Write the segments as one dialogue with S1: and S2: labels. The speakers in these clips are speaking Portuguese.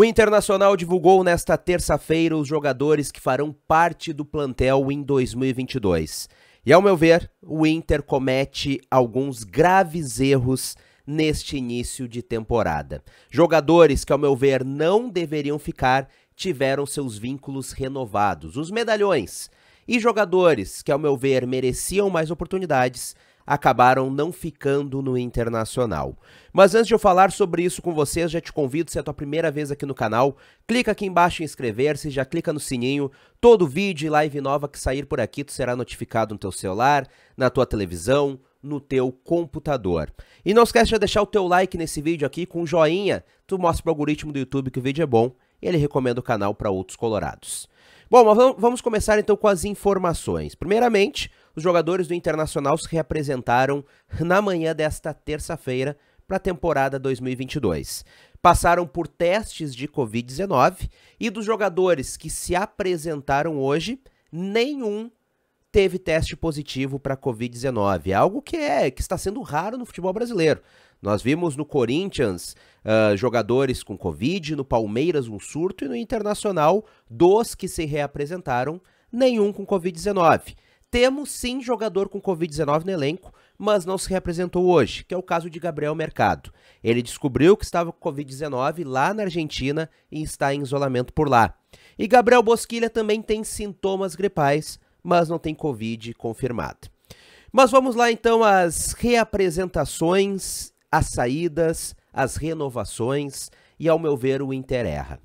S1: O Internacional divulgou nesta terça-feira os jogadores que farão parte do plantel em 2022. E, ao meu ver, o Inter comete alguns graves erros neste início de temporada. Jogadores que, ao meu ver, não deveriam ficar tiveram seus vínculos renovados. Os medalhões. E jogadores que, ao meu ver, mereciam mais oportunidades acabaram não ficando no Internacional. Mas antes de eu falar sobre isso com vocês, já te convido, se é a tua primeira vez aqui no canal, clica aqui embaixo em inscrever-se, já clica no sininho, todo vídeo e live nova que sair por aqui tu será notificado no teu celular, na tua televisão, no teu computador. E não esquece de deixar o teu like nesse vídeo aqui com um joinha, tu mostra pro algoritmo do YouTube que o vídeo é bom e ele recomenda o canal para outros colorados. Bom, mas vamos começar então com as informações. Primeiramente, os jogadores do Internacional se reapresentaram na manhã desta terça-feira para a temporada 2022. Passaram por testes de Covid-19 e dos jogadores que se apresentaram hoje, nenhum teve teste positivo para Covid-19, é algo que é que está sendo raro no futebol brasileiro. Nós vimos no Corinthians uh, jogadores com Covid, no Palmeiras um surto e no Internacional, dos que se reapresentaram, nenhum com Covid-19. Temos sim jogador com Covid-19 no elenco, mas não se representou hoje, que é o caso de Gabriel Mercado. Ele descobriu que estava com Covid-19 lá na Argentina e está em isolamento por lá. E Gabriel Bosquilha também tem sintomas gripais, mas não tem Covid confirmado. Mas vamos lá então às reapresentações, às saídas, às renovações e, ao meu ver, o Inter erra.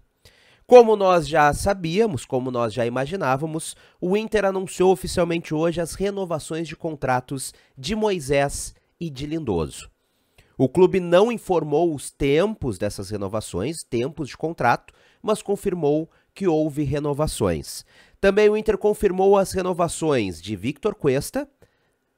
S1: Como nós já sabíamos, como nós já imaginávamos, o Inter anunciou oficialmente hoje as renovações de contratos de Moisés e de Lindoso. O clube não informou os tempos dessas renovações, tempos de contrato, mas confirmou que houve renovações. Também o Inter confirmou as renovações de Victor Cuesta,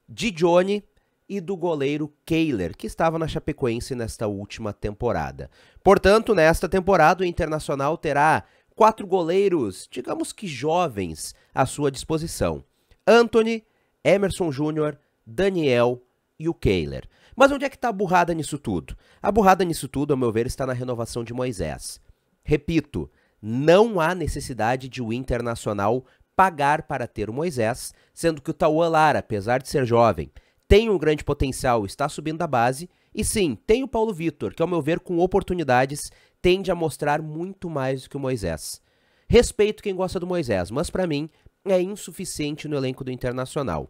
S1: de Johnny e do goleiro Kehler, que estava na Chapecoense nesta última temporada. Portanto, nesta temporada, o Internacional terá quatro goleiros, digamos que jovens, à sua disposição: Anthony, Emerson Júnior, Daniel e o Kehler. Mas onde é que está a burrada nisso tudo? A burrada nisso tudo, ao meu ver, está na renovação de Moisés. Repito, não há necessidade de o Internacional pagar para ter o Moisés, sendo que o Tauan Lara, apesar de ser jovem, tem um grande potencial, está subindo da base, e sim, tem o Paulo Vitor, que ao meu ver, com oportunidades, tende a mostrar muito mais do que o Moisés. Respeito quem gosta do Moisés, mas para mim é insuficiente no elenco do Internacional.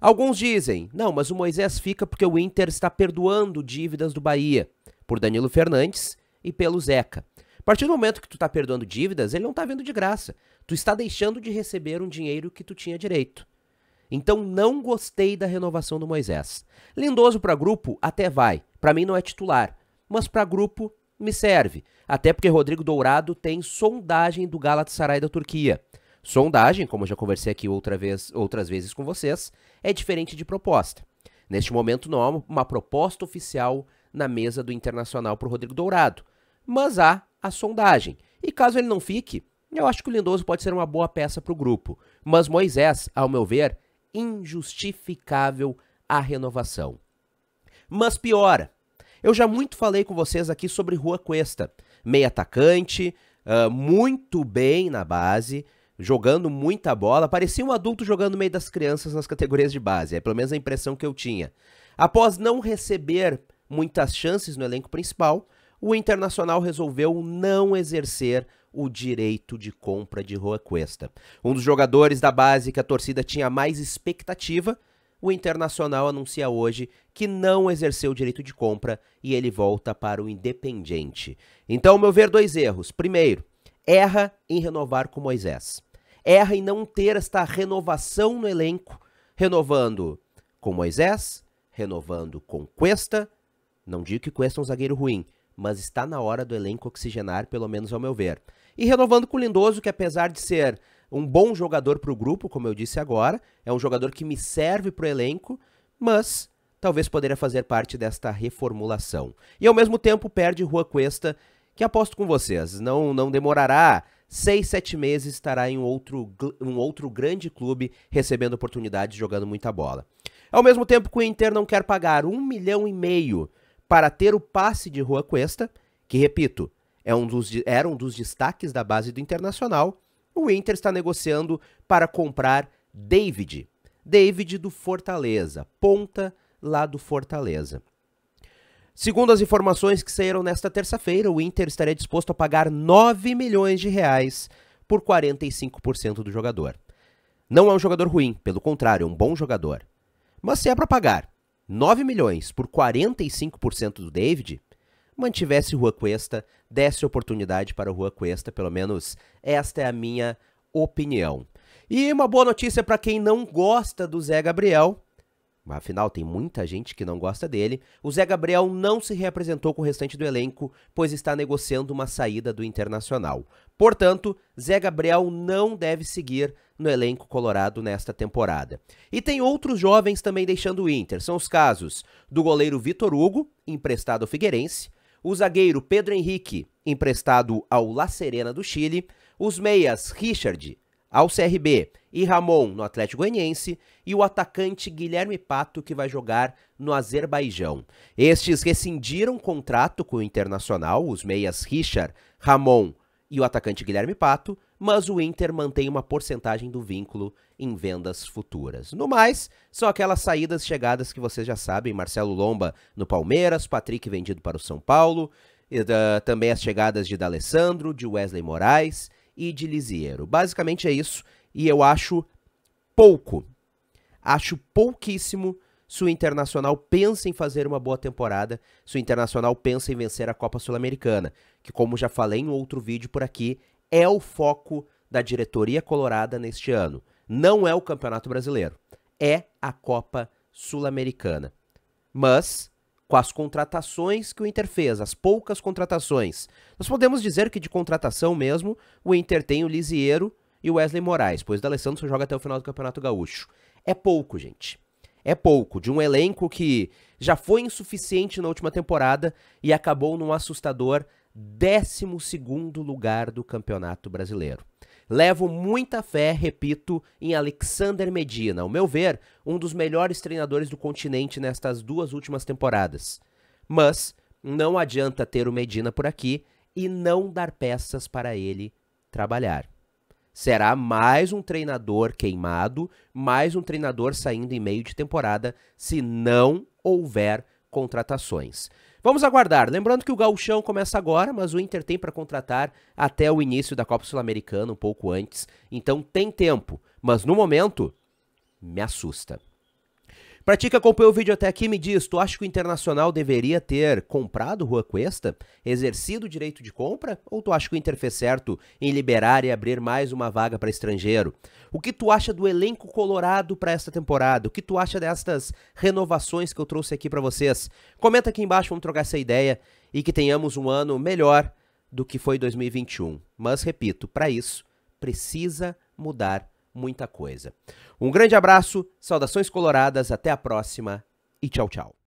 S1: Alguns dizem, não, mas o Moisés fica porque o Inter está perdoando dívidas do Bahia, por Danilo Fernandes e pelo Zeca partir do momento que tu tá perdoando dívidas, ele não tá vindo de graça. Tu está deixando de receber um dinheiro que tu tinha direito. Então não gostei da renovação do Moisés. Lindoso para grupo até vai, para mim não é titular, mas para grupo me serve, até porque Rodrigo Dourado tem sondagem do Galatasaray da Turquia. Sondagem, como já conversei aqui outra vez, outras vezes com vocês, é diferente de proposta. Neste momento não há uma proposta oficial na mesa do Internacional para o Rodrigo Dourado, mas há a sondagem. E caso ele não fique, eu acho que o Lindoso pode ser uma boa peça para o grupo. Mas Moisés, ao meu ver, injustificável a renovação. Mas piora. Eu já muito falei com vocês aqui sobre Rua Cuesta. Meio atacante, uh, muito bem na base, jogando muita bola. Parecia um adulto jogando no meio das crianças nas categorias de base. É pelo menos a impressão que eu tinha. Após não receber muitas chances no elenco principal, o Internacional resolveu não exercer o direito de compra de Rua Cuesta. Um dos jogadores da base que a torcida tinha mais expectativa, o Internacional anuncia hoje que não exerceu o direito de compra e ele volta para o Independente. Então, meu ver, dois erros. Primeiro, erra em renovar com Moisés. Erra em não ter esta renovação no elenco, renovando com Moisés, renovando com Cuesta. Não digo que Cuesta é um zagueiro ruim, mas está na hora do elenco oxigenar, pelo menos ao meu ver. E renovando com o Lindoso, que apesar de ser um bom jogador para o grupo, como eu disse agora, é um jogador que me serve para o elenco, mas talvez poderia fazer parte desta reformulação. E ao mesmo tempo perde Rua Cuesta, que aposto com vocês, não, não demorará seis, sete meses estará em um outro, um outro grande clube recebendo oportunidades, jogando muita bola. Ao mesmo tempo que o Inter não quer pagar um milhão e meio para ter o passe de Rua Cuesta, que, repito, é um dos, era um dos destaques da base do Internacional, o Inter está negociando para comprar David. David do Fortaleza, ponta lá do Fortaleza. Segundo as informações que saíram nesta terça-feira, o Inter estaria disposto a pagar 9 milhões de reais por 45% do jogador. Não é um jogador ruim, pelo contrário, é um bom jogador. Mas se é para pagar 9 milhões por 45% do David, mantivesse Rua Cuesta, desse oportunidade para o Rua Cuesta, pelo menos esta é a minha opinião. E uma boa notícia para quem não gosta do Zé Gabriel, Afinal, tem muita gente que não gosta dele. O Zé Gabriel não se reapresentou com o restante do elenco, pois está negociando uma saída do Internacional. Portanto, Zé Gabriel não deve seguir no elenco colorado nesta temporada. E tem outros jovens também deixando o Inter. São os casos do goleiro Vitor Hugo, emprestado ao Figueirense, o zagueiro Pedro Henrique, emprestado ao La Serena do Chile, os meias Richard, ao CRB e Ramon no Atlético Goianiense e o atacante Guilherme Pato que vai jogar no Azerbaijão. Estes rescindiram contrato com o Internacional, os meias Richard, Ramon e o atacante Guilherme Pato, mas o Inter mantém uma porcentagem do vínculo em vendas futuras. No mais, são aquelas saídas e chegadas que vocês já sabem, Marcelo Lomba no Palmeiras, Patrick vendido para o São Paulo, e, uh, também as chegadas de D'Alessandro, de Wesley Moraes e de Lisiero. Basicamente é isso, e eu acho pouco, acho pouquíssimo se o Internacional pensa em fazer uma boa temporada, se o Internacional pensa em vencer a Copa Sul-Americana, que como já falei em outro vídeo por aqui, é o foco da diretoria colorada neste ano. Não é o Campeonato Brasileiro, é a Copa Sul-Americana. Mas com as contratações que o Inter fez, as poucas contratações. Nós podemos dizer que de contratação mesmo, o Inter tem o Lisiero e o Wesley Moraes, pois o D'Alessandro só joga até o final do Campeonato Gaúcho. É pouco, gente. É pouco de um elenco que já foi insuficiente na última temporada e acabou num assustador 12 segundo lugar do Campeonato Brasileiro. Levo muita fé, repito, em Alexander Medina, ao meu ver, um dos melhores treinadores do continente nestas duas últimas temporadas. Mas não adianta ter o Medina por aqui e não dar peças para ele trabalhar. Será mais um treinador queimado, mais um treinador saindo em meio de temporada, se não houver contratações. Vamos aguardar. Lembrando que o gauchão começa agora, mas o Inter tem para contratar até o início da Copa Sul-Americana, um pouco antes. Então tem tempo, mas no momento me assusta. Pra ti que acompanhou o vídeo até aqui, me diz, tu acha que o Internacional deveria ter comprado Rua Cuesta, exercido o direito de compra, ou tu acha que o Inter fez certo em liberar e abrir mais uma vaga para estrangeiro? O que tu acha do elenco colorado para esta temporada? O que tu acha destas renovações que eu trouxe aqui para vocês? Comenta aqui embaixo, vamos trocar essa ideia e que tenhamos um ano melhor do que foi 2021. Mas repito, para isso precisa mudar muita coisa. Um grande abraço, saudações coloradas, até a próxima e tchau, tchau.